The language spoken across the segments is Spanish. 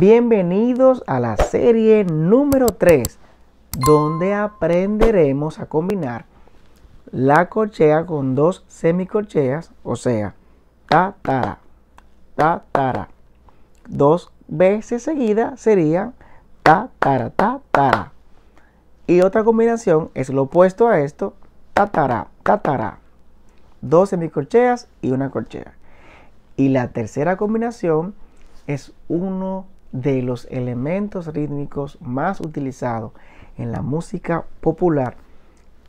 Bienvenidos a la serie número 3, donde aprenderemos a combinar la corchea con dos semicorcheas, o sea, ta tara, ta tara. Dos veces seguida sería ta tara ta tara. Y otra combinación es lo opuesto a esto, ta tara, ta tara. Dos semicorcheas y una corchea. Y la tercera combinación es uno de los elementos rítmicos más utilizados en la música popular,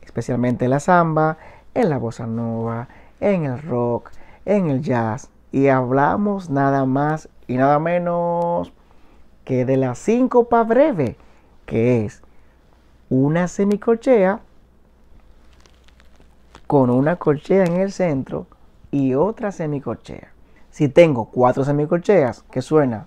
especialmente la samba, en la bossa nova, en el rock, en el jazz. Y hablamos nada más y nada menos que de la síncopa breve, que es una semicorchea con una corchea en el centro y otra semicorchea. Si tengo cuatro semicorcheas que suena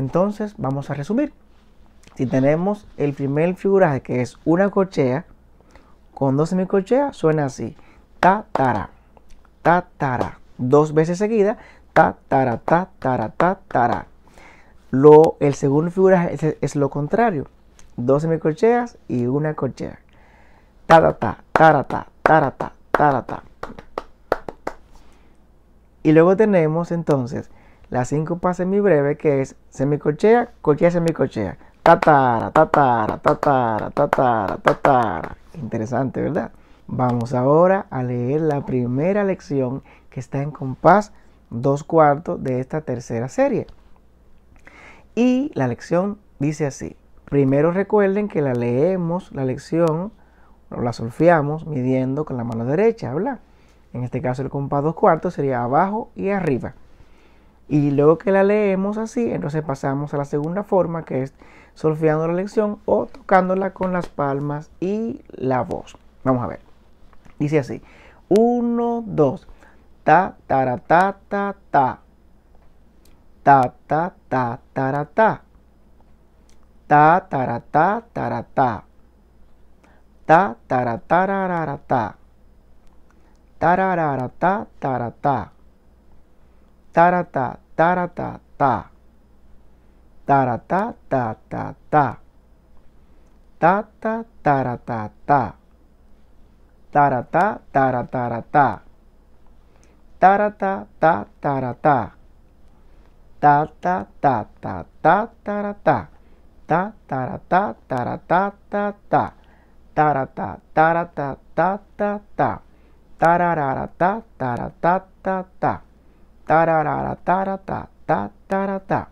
Entonces, vamos a resumir. Si tenemos el primer figuraje, que es una corchea, con dos semicorcheas, suena así. Ta, tara, ta, tara. Dos veces seguida, ta, tara, ta, tara, ta, tara. Lo, el segundo figuraje es, lo contrario. Dos semicorcheas y una corchea. Ta, ta, ta, tara, ta, tara, ta, tara, ta. Y luego tenemos entonces las cinco pases mi breve, que es semicolchea, colchea, semicolchea. Tatara, tatara, tatara, tatara, tatara. Interesante, ¿verdad? Vamos ahora a leer la primera lección que está en compás dos cuartos de esta tercera serie. Y la lección dice así. Primero recuerden que la leemos, la lección, o la solfeamos midiendo con la mano derecha, ¿verdad? En este caso el compás dos cuartos sería abajo y arriba. Y luego que la leemos así, entonces pasamos a la segunda forma que es solfeando la lección o tocándola con las palmas y la voz. Vamos a ver. Dice así. Uno, dos. Ta, tara, ta, ta, ta. Ta, ta, ta, tara, ta. Ta, tara, ta, tara, ta. Ta, tara, tara, ta. Tararara, ta, tara, ta. タラタタラタタタラタタタタタタタラタタタラタタラタラタタラタタタラタタタタタタタラタタタラタタラタタタタラタタラタタタタタラララタタラタタタタラララタラタタタラタ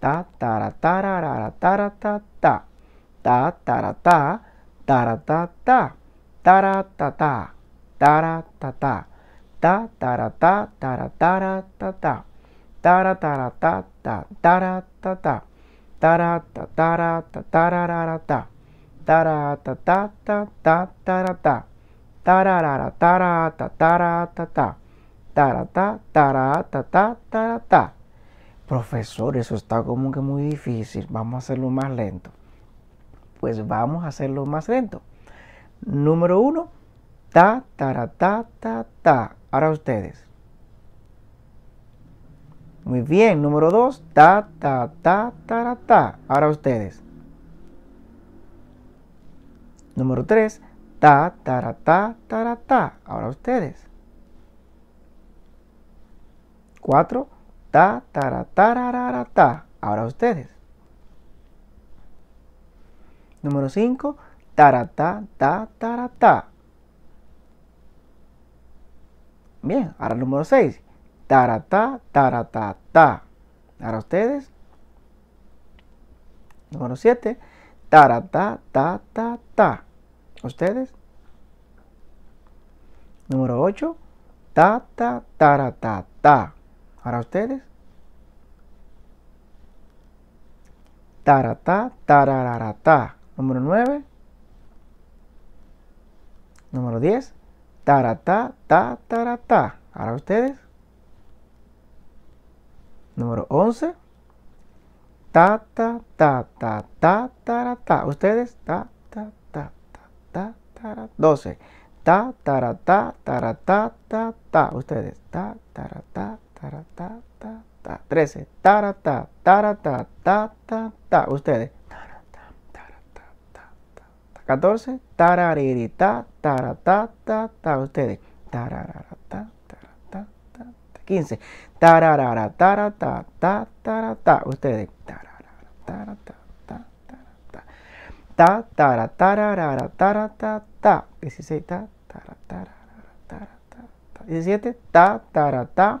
タタラタラララタラタタタタラタタラタタタラタタタラタタタタラタタラタラタタタラタラタタタラタタタラタタラタタラララタタラタタタタタラタタラララタラタタラタタ taratá, taratá, ta, taratá. Profesor, eso está como que muy difícil, vamos a hacerlo más lento. Pues vamos a hacerlo más lento. Número uno, ta, taratá, ta, ta. Ahora ustedes. Muy bien, número dos, ta, ta, ta, taratá. Ahora ustedes. Número tres, ta, taratá, taratá. Ahora ustedes. 4, ta, ta ta ta. Ahora ustedes. Número 5, ta ta, ta Ta. Bien, ahora número 6, ta ta ta. ta Ahora ustedes. Número 7, ta ta, ta, ta. Ustedes. Número 8, ta, ta, ta ta ta. Ahora ustedes. Tarata, tarararata. Número 9. Número 10. Tarata, ta, tarata. Ahora ustedes. Número 11. Ta, ta, ta, ta, ta, Ustedes. Ta, ta, ta, ta, ta, 12. Ta, tarata, tarata, ta, ta. Ustedes. Ta, tarata. Tarata, ta, ta. 13. ta ta, ta, ta. Ustedes. 14. tara tarata, ta, ta. Ustedes. ta, 15. ta, Ustedes. Tararara, ta ta, ta Ta, ta ta, tarata, ta. 16. Ta, tara, ta, ta 17. Ta, ta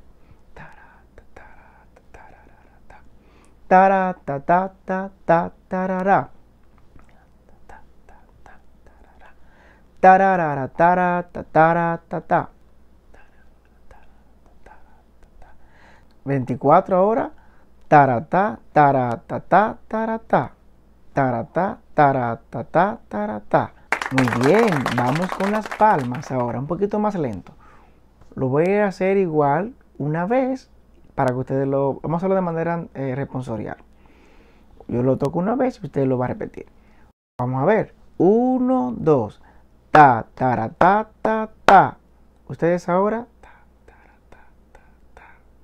Tara, ta, ta, ta, ta, ta Tararara, tara, ta, tara, ta, ta. 24 ahora. Tarata, tarata, ta, tarata. Tarata, tarata, ta, tarata. Muy bien, vamos con las palmas ahora, un poquito más lento. Lo voy a hacer igual una vez para que ustedes lo... Vamos a hacerlo de manera eh, responsorial. Yo lo toco una vez y usted lo va a repetir. Vamos a ver. Uno, dos. Ta, ta, ta, ta, ta. Ustedes ahora.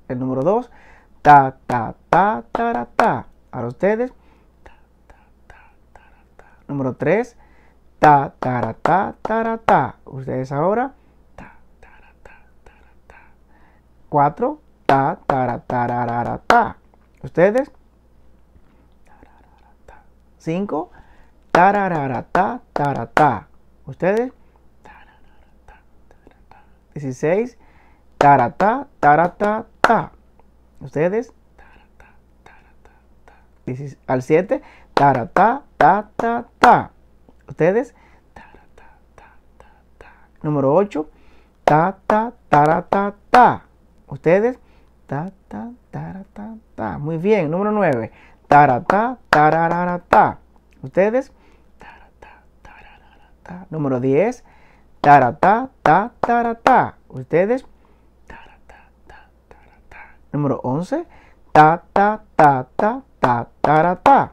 El número dos. Ta, ta, ta, ta, ta. Ahora ustedes. Ta, ta, ta, ta, Número tres. Ta, ta, ta, ta, ta. Ustedes ahora. Ta, ta, Cuatro ta, ta, ta, ta. ¿Ustedes? Cinco. ta ta ¿Ustedes? Dieciséis. ta ra ta. ta ¿Ustedes? Al siete. ra ta, ta, ta. ta ¿Ustedes? Número ocho. Ta, ta, ta ta ta. ¿Ustedes? Ta, ta, ta, ta, ta. Muy bien. Número 9. Tarata, ta ¿Ustedes? Número 10. ta ta, ta ¿Ustedes? ta, ta Número 11. Ta, ta, ta, ta, ta, ta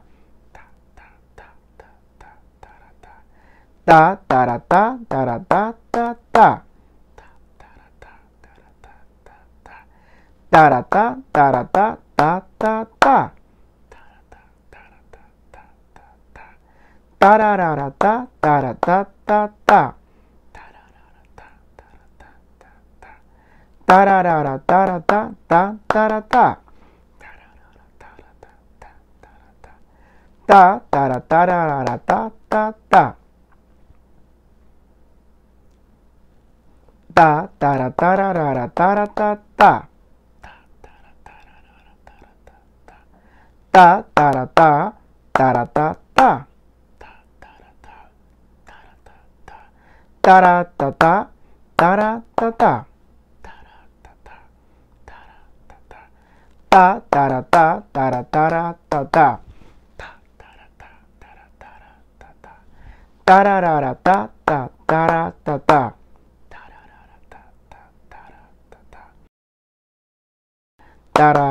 Ta, ta ta ta, ta. タラタタラタタタタタラララタタラタタタタラララタラタタタラタタタラタラララタタタタタラタラララタラタタ ta ta ra ta ta ra ta ta ta ra ta ta ta ra ta ta ta ta ta ta ta ta ta ra ta ta ta ra ra ra ta ta ta ra ta ta ta ra ra ra ta ta ta ra ta ta ta ra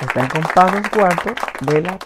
está en en cuarto de la...